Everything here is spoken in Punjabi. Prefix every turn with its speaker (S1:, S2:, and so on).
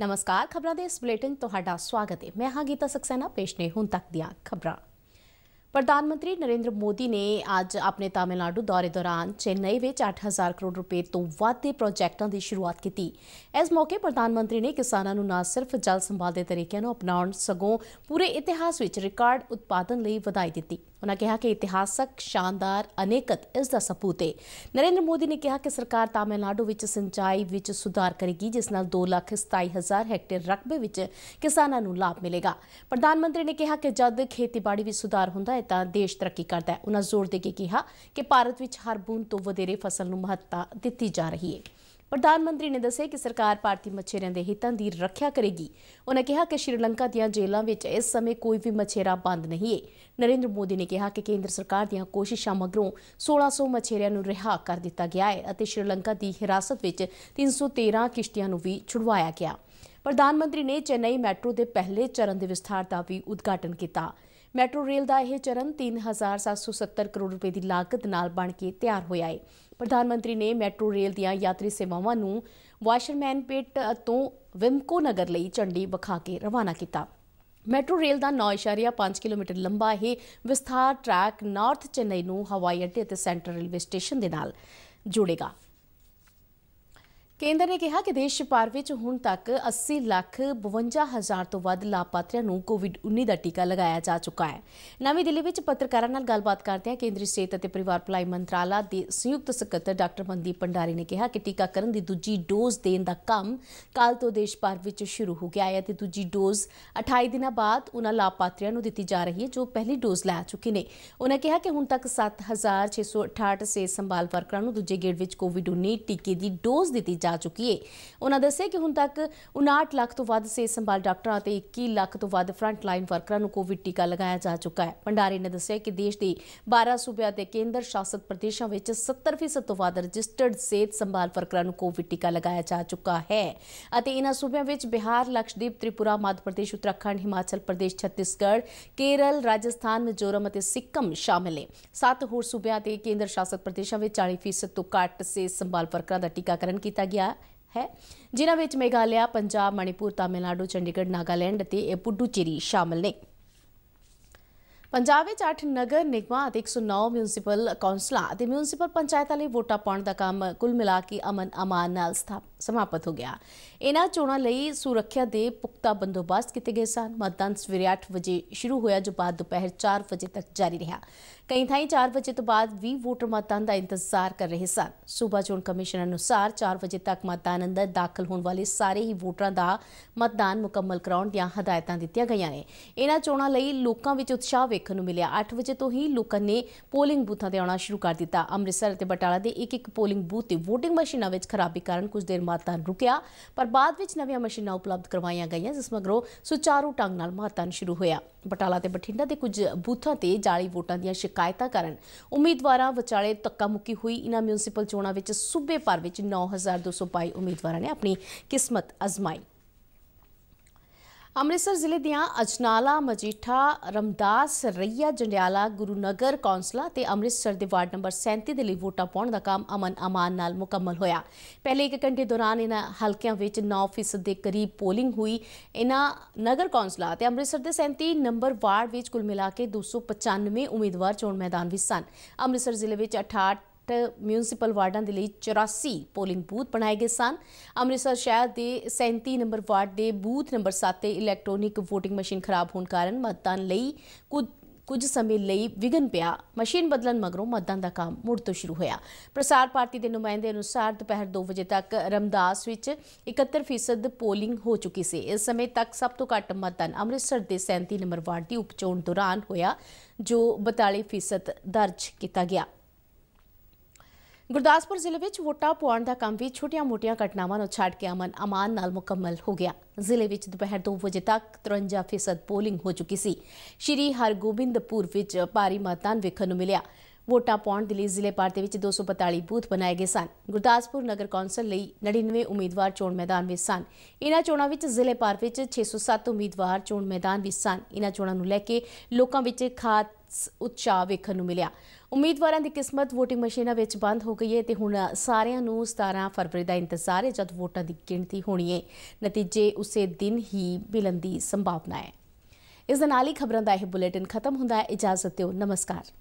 S1: ਨਮਸਕਾਰ ਖਬਰਾਂ ਦੇ ਇਸ ਬੁਲੇਟਿਨ ਤੁਹਾਡਾ ਸਵਾਗਤ ਹੈ ਮੈਂ ਹਾਂ ਗੀਤਾ ਸਕਸੈਨਾ ਪੇਸ਼ ਨੇ ਹੁਣ ਤੱਕ ਦੀਆਂ ਖਬਰਾਂ ਪ੍ਰਧਾਨ ਮੰਤਰੀ ਨਰਿੰਦਰ ਮੋਦੀ ਨੇ ਅੱਜ ਆਪਣੇ ਤਾਮਿਲਨਾਡੂ ਦੌਰੇ ਦੌਰਾਨ ਚੇਨਈ ਵਿੱਚ 8000 ਕਰੋੜ ਰੁਪਏ ਤੋਂ ਵੱਧ ਦੇ ਪ੍ਰੋਜੈਕਟਾਂ ਦੀ ਸ਼ੁਰੂਆਤ ਕੀਤੀ ਇਸ ਮੌਕੇ ਪ੍ਰਧਾਨ ਮੰਤਰੀ ਨੇ ਕਿਸਾਨਾਂ ਨੂੰ ਨਾ ਸਿਰਫ ਜਲ ਸੰਭਾਲ ਦੇ ਤਰੀਕਿਆਂ ਨੂੰ ਅਪਣਾਉਣ ਸਗੋਂ ਪੂਰੇ ਇਤਿਹਾਸ ਵਿੱਚ ਰਿਕਾਰਡ ਉਤਪਾਦਨ ਲਈ ਵਧਾਈ ਦਿੱਤੀ ਉਹਨਾਂ ਕਿਹਾ ਕਿ ਇਤਿਹਾਸਕ ਸ਼ਾਨਦਾਰ ਅਨੇਕਤ ਇਸ ਦਾ ਸਬੂਤ ਹੈ ਨਰਿੰਦਰ ਮੋਦੀ ਨੇ ਕਿਹਾ ਕਿ ਸਰਕਾਰ ਤਾਮਿਲਨਾਡੂ ਵਿੱਚ ਸਿੰਚਾਈ ਵਿੱਚ ਸੁਧਾਰ ਕਰੇਗੀ ਜਿਸ ਨਾਲ 2,27,000 ਹੈਕਟੇਅਰ ਰਕਬੇ ਵਿੱਚ ਕਿਸਾਨਾਂ ਨੂੰ ਲਾਭ ਮਿਲੇਗਾ ਪ੍ਰਧਾਨ ਮੰਤਰੀ ਨੇ ਕਿਹਾ ਕਿ ਜਦ ਖੇਤੀਬਾੜੀ ਵਿੱਚ ਸੁਧਾਰ ਹੁੰਦਾ ਹੈ ਤਾਂ ਦੇਸ਼ ਤਰੱਕੀ ਕਰਦਾ ਹੈ ਉਹਨਾਂ ਜ਼ੋਰ ਦੇ ਕੇ ਕਿਹਾ ਕਿ ਭਾਰਤ ਵਿੱਚ ਹਰ ਬੂੰਦ ਤੋਂ ਵਧੇਰੇ ਫਸਲ ਨੂੰ ਮਹੱਤਤਾ ਦਿੱਤੀ ਜਾ ਰਹੀ ਹੈ ਪ੍ਰਧਾਨ ਮੰਤਰੀ ਨੇ ਦੱਸਿਆ ਕਿ ਸਰਕਾਰ ਭਾਰਤੀ ਮਛੇਰਿਆਂ ਦੇ ਹਿੱਤਾਂ ਦੀ ਰੱਖਿਆ ਕਰੇਗੀ ਉਹਨਾਂ ਕਿਹਾ ਕਿ ਸ਼੍ਰੀਲੰਕਾ ਦੀਆਂ ਜੇਲ੍ਹਾਂ ਵਿੱਚ ਇਸ ਸਮੇਂ ਕੋਈ ਵੀ ਮਛੇਰਾ ਬੰਦ ਨਹੀਂ ਹੈ ਨਰਿੰਦਰ ਮੋਦੀ ਨੇ ਕਿਹਾ ਕਿ ਕੇਂਦਰ ਸਰਕਾਰ ਦੀਆਂ ਕੋਸ਼ਿਸ਼ਾਂ ਮਗਰੋਂ 1600 ਮਛੇਰਿਆਂ ਨੂੰ ਰਿਹਾ ਕਰ ਦਿੱਤਾ ਗਿਆ ਹੈ ਅਤੇ ਸ਼੍ਰੀਲੰਕਾ ਦੀ ਹਿਰਾਸਤ ਵਿੱਚ 313 ਕਿਸ਼ਤੀਆਂ ਨੂੰ ਵੀ ਛੁਡਵਾਇਆ ਗਿਆ ਪ੍ਰਧਾਨ ਮੰਤਰੀ ਨੇ ਚੇਨਈ ਮੈਟਰੋ ਦੇ ਪਹਿਲੇ ਚਰਨ ਦੇ ਵਿਸਥਾਰ ਦਾ ਵੀ ਉਦਘਾਟਨ ਕੀਤਾ ਮੈਟਰੋ ਰੇਲ ਦਾ ਇਹ ਚਰਨ 3770 ਕਰੋੜ ਰੁਪਏ ਦੀ ਲਾਗਤ ਨਾਲ ਬਣ ਕੇ ਤਿਆਰ ਹੋਇਆ ਹੈ ਪ੍ਰਧਾਨ ਮੰਤਰੀ ਨੇ ਮੈਟਰੋ ਰੇਲ ਦੀਆਂ ਯਾਤਰੀ ਸੇਵਾਵਾਂ ਨੂੰ ਵਾਸ਼ਰਮੈਨ ਪੇਟ ਤੋਂ ਵਿਮਕੋ ਨਗਰ ਲਈ ਚੰਡੀ ਵਿਖਾ ਕੇ ਰਵਾਨਾ ਕੀਤਾ ਮੈਟਰੋ ਰੇਲ ਦਾ 9.5 ਕਿਲੋਮੀਟਰ ਲੰਬਾ ਇਹ ਵਿਸਥਾਰ ਟਰੈਕ ਨਾਰਥ ਚੇਨਈ ਨੂੰ ਹਵਾਈ ਅੱਡੇ ਅਤੇ ਸੈਂਟਰਲ ਰੇਲਵੇ ਸਟੇਸ਼ਨ ਦੇ ਨਾਲ ਜੋੜੇਗਾ ਕੇਂਦਰ ਨੇ ਕਿਹਾ ਕਿ ਦੇਸ਼ ਭਰ ਵਿੱਚ ਹੁਣ ਤੱਕ 80 ਲੱਖ 52 ਹਜ਼ਾਰ ਤੋਂ ਵੱਧ ਲਾਪਾਤਰੀਆਂ ਨੂੰ ਕੋਵਿਡ-19 ਦਾ ਟੀਕਾ ਲਗਾਇਆ ਜਾ ਚੁੱਕਾ ਹੈ। ਨਵੀਂ ਦਿੱਲੀ ਵਿੱਚ ਪੱਤਰਕਾਰਾਂ ਨਾਲ ਗੱਲਬਾਤ ਕਰਦਿਆਂ ਕੇਂਦਰੀ ਸਿਹਤ ਅਤੇ ਪਰਿਵਾਰ ਭਲਾਈ ਮੰਤਰਾਲਾ ਦੇ ਸੰਯੁਕਤ ਸਕੱਤਰ ਡਾਕਟਰ ਮਨਦੀਪ ਭੰਡਾਰੀ ਨੇ ਕਿਹਾ ਕਿ ਟੀਕਾਕਰਨ ਦੀ ਦੂਜੀ ਡੋਜ਼ ਦੇਣ ਦਾ ਕੰਮ ਕੱਲ ਤੋਂ ਦੇਸ਼ ਭਰ ਵਿੱਚ ਸ਼ੁਰੂ ਹੋ ਗਿਆ ਹੈ ਤੇ ਦੂਜੀ ਡੋਜ਼ 28 ਦਿਨਾਂ ਬਾਅਦ ਉਹਨਾਂ ਲਾਪਾਤਰੀਆਂ ਨੂੰ ਦਿੱਤੀ ਜਾ ਰਹੀ ਹੈ ਜੋ ਪਹਿਲੀ ਡੋਜ਼ ਲੈ ਚੁੱਕੇ ਨੇ। ਉਹਨਾਂ ਕਿਹਾ ਕਿ ਹੁਣ ਤੱਕ 7668 ਸੇ ਸੰਭਾਲ ਵਰਕਰਾਂ ਨੂੰ ਦੂਜੇ ਗੇੜ ਵਿੱਚ ਕੋਵਿਡ-19 ਟੀਕੇ ਦੀ ਡੋਜ਼ ਦਿੱਤੀ ਜਾ ਜਾ ਚੁੱਕੀ ਹੈ ਉਹਨਾਂ ਦੱਸਿਆ ਕਿ ਹੁਣ ਤੱਕ 59 ਲੱਖ ਤੋਂ ਵੱਧ ਸਿਹਤ ਸੰਭਾਲ ਡਾਕਟਰਾਂ ਤੇ 21 ਲੱਖ ਤੋਂ ਵੱਧ ਫਰੰਟ ਲਾਈਨ ਵਰਕਰਾਂ ਨੂੰ ਕੋਵਿਡ ਟੀਕਾ ਲਗਾਇਆ ਜਾ ਚੁੱਕਾ ਹੈ ਭੰਡਾਰੀ ਨੇ ਦੱਸਿਆ ਕਿ ਦੇਸ਼ ਦੇ 12 ਸੂਬਿਆਂ ਤੇ ਕੇਂਦਰ ਸ਼ਾਸਿਤ ਪ੍ਰਦੇਸ਼ਾਂ ਵਿੱਚ 70% ਤੋਂ ਵੱਧ ਰਜਿਸਟਰਡ ਸਿਹਤ ਸੰਭਾਲ ਵਰਕਰਾਂ ਨੂੰ ਕੋਵਿਡ ਟੀਕਾ ਲਗਾਇਆ ਜਾ ਚੁੱਕਾ ਹੈ ਅਤੇ ਇਹਨਾਂ ਸੂਬਿਆਂ ਵਿੱਚ ਬਿਹਾਰ, ਲਕਸ਼ਦੀਪ, ਤ੍ਰਿਪੁਰਾ, ਮੱਧ ਪ੍ਰਦੇਸ਼, ਉੱਤਰਾਖੰਡ, ਹਿਮਾਚਲ ਪ੍ਰਦੇਸ਼, ਛੱਤੀਸਗੜ੍ਹ, ਕੇਰਲ, ਰਾਜਸਥਾਨ, ਮਿਜ਼ੋਰਮ ਅਤੇ ਸਿੱਕਮ ਸ਼ਾਮਿਲ ਨੇ। ਸੱਤ ਹੋਰ ਸੂਬਿਆਂ ਤੇ ਕੇਂਦਰ ਸ਼ਾਸਿਤ ਪ੍ਰਦੇਸ਼ਾਂ ਵਿੱਚ 40% ਤੋਂ ਘੱਟ ਸਿਹਤ ਸੰਭਾਲ ਵਰਕਰਾਂ ਦਾ ਟੀਕਾਕਰਨ ਕੀਤਾ ਗਿਆ ਗਿਆ ਹੈ ਜਿਨ੍ਹਾਂ ਵਿੱਚ ਮੇਘਾਲਿਆ ਪੰਜਾਬ ਮਣੀਪੁਰ ਤਾਮਿਲਨਾਡੂ ਚੰਡੀਗੜ੍ਹ ਨਾਗਾਲੈਂਡ ਅਤੇ ਪੁਡੂਚੇਰੀ ਸ਼ਾਮਲ ਨੇ ਪੰਜਾਬ ਵਿੱਚ 8 ਨਗਰ ਨਿਗਮਾਂ ਅਤੇ 109 ਮਿਊਨਿਸਪਲ ਕਾਉਂਸਲਾਂ ਅਤੇ ਮਿਊਨਿਸਪਲ ਪੰਚਾਇਤਾਂ ਲਈ ਵੋਟਾਂ ਪਾਉਣ ਦਾ ਕੰਮ ਕੁੱਲ ਮਿਲਾ ਕੇ ਅਮਨ ਅਮਾਨ ਨਾਲ ਸਥਾਪਿਤ ਸਮਾਪਤ ਹੋ ਗਿਆ ਇਹਨਾਂ ਚੋਣਾਂ ਲਈ ਸੁਰੱਖਿਆ ਦੇ ਪੁਖਤਾ ਬੰਦੋਬਸਤ ਕੀਤੇ ਗਏ ਸਨ ਮਤਦਾਨ ਸਵੇਰੇ 8 ਵਜੇ ਸ਼ੁਰੂ ਹੋਇਆ ਜੋ ਬਾਅਦ ਦੁਪਹਿਰ 4 ਵਜੇ ਤੱਕ ਜਾਰੀ ਰਿਹਾ ਕਈ ਥਾਈਂ 4 ਵਜੇ ਤੋਂ ਬਾਅਦ ਵੀ ਵੋਟਰ ਮਤਦਾਨ ਦਾ ਇੰਤਜ਼ਾਰ ਕਰ ਰਹੇ ਸਨ ਸੂਬਾ ਚੋਣ ਕਮਿਸ਼ਨ ਅਨੁਸਾਰ 4 ਵਜੇ ਤੱਕ ਮਤਦਾਨ ਅੰਦਰ ਦਾਖਲ ਹੋਣ ਵਾਲੇ ਸਾਰੇ ਹੀ ਵੋਟਰਾਂ ਦਾ ਮਤਦਾਨ ਮੁਕੰਮਲ ਕਰਾਉਣ ਦੀਆਂ ਹਦਾਇਤਾਂ ਦਿੱਤੀਆਂ ਗਈਆਂ ਨੇ ਇਹਨਾਂ ਚੋਣਾਂ ਲਈ ਲੋਕਾਂ ਵਿੱਚ ਉਤਸ਼ਾਹ ਵੇਖਣ ਨੂੰ ਮਿਲਿਆ 8 ਵਜੇ ਤੋਂ ਹੀ ਲੋਕਾਂ ਨੇ ਪੋਲਿੰਗ ਬੂਥਾਂ ਤੇ ਆਉਣਾ ਸ਼ੁਰੂ ਕਰ ਦਿੱਤਾ ਅੰਮ੍ਰਿਤਸਰ ਅਤੇ ਬਟਾਲਾ ਦੇ ਇੱਕ ਇੱਕ ਪੋਲਿੰਗ ਬੂਥ ਤੇ ਵੋਟਿੰਗ ਮਸ਼ੀਨਾਂ ਵਿੱਚ ਖਰਾਬੀ ਕਾਰਨ ਕੁਝ ਦੇਰ ਮਾਤਨ ਰੁਕਿਆ ਪਰ ਬਾਅਦ ਵਿੱਚ ਨਵੀਆਂ ਮਸ਼ੀਨਾਂ ਉਪਲਬਧ ਕਰਵਾਈਆਂ ਗਈਆਂ ਜਿਸ ਮਗਰੋਂ ਸੁਚਾਰੂ ਢੰਗ ਨਾਲ ਮਾਤਨ ਸ਼ੁਰੂ ਹੋਇਆ ਬਟਾਲਾ ਤੇ ਬਠਿੰਡਾ ਦੇ ਕੁਝ ਬੂਥਾਂ ਤੇ ਜਾਲੀ ਵੋਟਾਂ ਦੀਆਂ ਸ਼ਿਕਾਇਤਾਂ ਕਾਰਨ ਉਮੀਦਵਾਰਾਂ ਵਿਚਾਲੇ ਤੱਕਾ ਮੁੱਕੀ ਹੋਈ ਇਨ੍ਹਾਂ ਮਿਊਨਿਸਪਲ ਚੋਣਾਂ ਵਿੱਚ ਸੂਬੇ ਭਰ ਵਿੱਚ 9222 ਉਮੀਦਵਾਰਾਂ ਨੇ ਆਪਣੀ ਕਿਸਮਤ ਅਜ਼ਮਾਈ ਅੰਮ੍ਰਿਤਸਰ ਜ਼ਿਲ੍ਹੇ ਦੀਆਂ ਅਜਨਾਲਾ ਮਜੀਠਾ ਰਮਦਾਸ ਰਈਆ ਜੰਡਿਆਲਾ ਗੁਰੂਨਗਰ ਕੌਂਸਲਾ ਤੇ ਅੰਮ੍ਰਿਤਸਰ ਦੇ ਵਾਰਡ ਨੰਬਰ 37 ਦੇ ਲਈ ਵੋਟਾਂ ਪਾਉਣ ਦਾ ਕੰਮ ਅਮਨ ਅਮਾਨ ਨਾਲ ਮੁਕੰਮਲ ਹੋਇਆ ਪਹਿਲੇ ਇੱਕ ਘੰਟੇ ਦੌਰਾਨ ਇਹਨਾਂ ਹਲਕਿਆਂ ਵਿੱਚ 9% ਦੇ ਕਰੀਬ ਪੋਲਿੰਗ ਹੋਈ ਇਹਨਾਂ ਨਗਰ ਕੌਂਸਲਾ ਤੇ ਅੰਮ੍ਰਿਤਸਰ ਦੇ 37 ਨੰਬਰ ਵਾਰਡ ਵਿੱਚ ਕੁੱਲ ਮਿਲਾ ਕੇ 295 ਉਮੀਦਵਾਰ ਚੋਣ ਮੈਦਾਨ ਵਿੱਚ ਸਨ ਅੰਮ੍ਰਿਤਸਰ ਜ਼ਿਲ੍ਹੇ ਵਿੱਚ 68 ਮਿਊਨਿਸਪਲ ਵਾਰਡਾਂ ਦੇ ਲਈ 84 ਪੋਲਿੰਗ ਬੂਥ ਬਣਾਏ ਗਏ ਸਨ ਅੰਮ੍ਰਿਤਸਰ ਸ਼ਹਿਰ ਦੇ 37 ਨੰਬਰ ਵਾਰਡ ਦੇ ਬੂਥ ਨੰਬਰ 7 ਤੇ ਇਲੈਕਟ੍ਰੋਨਿਕ VOTING ਮਸ਼ੀਨ ਖਰਾਬ ਹੋਣ ਕਾਰਨ ਮਤਦਾਨ ਲਈ ਕੁਝ ਕੁਝ ਸਮੇਂ ਲਈ ਵਿਗਨ ਪਿਆ ਮਸ਼ੀਨ ਬਦਲਣ ਮਗਰੋਂ ਮਤਦਾਨ ਦਾ ਕੰਮ ਮੁੜ ਤੋਂ ਸ਼ੁਰੂ ਹੋਇਆ ਪ੍ਰਸਾਰ ਭਾਰਤੀ ਦੇ ਨੁਮਾਇੰਦੇ ਅਨੁਸਾਰ ਦੁਪਹਿਰ 2 ਵਜੇ ਤੱਕ ਰਮਦਾਸ ਵਿੱਚ 71% ਪੋਲਿੰਗ ਹੋ ਚੁੱਕੀ ਸੀ ਇਸ ਸਮੇਂ ਤੱਕ ਸਭ ਤੋਂ ਘੱਟ ਮਤਦਾਨ ਅੰਮ੍ਰਿਤਸਰ ਦੇ 37 ਨੰਬਰ ਵਾਰਡ ਦੀ ਉਪਚੋਣ ਦੌਰਾਨ ਹੋਇਆ ਜੋ 42% ਦਰਜ ਕੀਤਾ ਗਿਆ ਗੁਰਦਾਸਪੁਰ ਜ਼ਿਲ੍ਹੇ ਵਿੱਚ ਵੋਟਾਂ ਪਵਾਉਣ ਦਾ ਕੰਮ ਵੀ ਛੋਟੀਆਂ-ਮੋਟੀਆਂ ਘਟਨਾਵਾਂ ਨੂੰ ਛੱਡ ਕੇ ਅਮਨ ਅਮਾਨ ਨਾਲ ਮੁਕੰਮਲ ਹੋ ਗਿਆ ਜ਼ਿਲ੍ਹੇ ਵਿੱਚ ਦੁਪਹਿਰ 2 ਵਜੇ ਤੱਕ 53% ਪੋਲਿੰਗ ਹੋ ਚੁੱਕੀ ਸੀ ਸ਼੍ਰੀ ਹਰਗੋਬਿੰਦਪੁਰ ਵਿੱਚ ਭਾਰੀ ਮਤਦਾਨ ਵੇਖਣ ਨੂੰ ਮਿਲਿਆ ਵੋਟਾਂ ਪਾਉਣ ਦੇ ਲਈ ਜ਼ਿਲ੍ਹੇ ਭਰ ਦੇ ਵਿੱਚ 242 ਬੂਥ ਬਣਾਏ ਗਏ ਸਨ ਗੁਰਦਾਸਪੁਰ ਨਗਰ ਕੌਂਸਲ ਲਈ 99 ਉਮੀਦਵਾਰ ਚੋਣ ਮੈਦਾਨ ਵਿੱਚ ਸਨ ਇਹਨਾਂ ਚੋਣਾਂ ਵਿੱਚ ਜ਼ਿਲ੍ਹੇ ਪਾਰ ਵਿੱਚ 607 ਉਮੀਦਵਾਰ ਚੋਣ ਮੈਦਾਨ ਵਿੱਚ ਸਨ ਇਹਨਾਂ ਚੋਣਾਂ ਨੂੰ ਲੈ ਕੇ ਲੋਕਾਂ ਵਿੱਚ ਖਾਸ ਉਤਸ਼ਾਹ ਵੇਖਣ ਨੂੰ ਮਿਲਿਆ ਉਮੀਦਵਾਰਾਂ ਦੀ ਕਿਸਮਤ VOTING ਮਸ਼ੀਨਾਂ ਵਿੱਚ ਬੰਦ ਹੋ ਗਈ ਹੈ ਤੇ ਹੁਣ ਸਾਰਿਆਂ ਨੂੰ 17 ਫਰਵਰੀ ਦਾ ਇੰਤਜ਼ਾਰ ਹੈ ਜਦ ਵੋਟਾਂ ਦੀ ਗਿਣਤੀ ਹੋਣੀ ਹੈ ਨਤੀਜੇ ਉਸੇ ਦਿਨ ਹੀ ਮਿਲਣ ਦੀ ਸੰਭਾਵਨਾ ਹੈ ਇਸ ਨਾਲ ਹੀ ਖਬਰਾਂ ਦਾ ਇਹ ਬੁਲੇਟਿਨ ਖਤਮ ਹੁੰਦਾ ਹੈ ਇਜਾਜ਼ਤ ਦਿਓ ਨਮਸਕਾਰ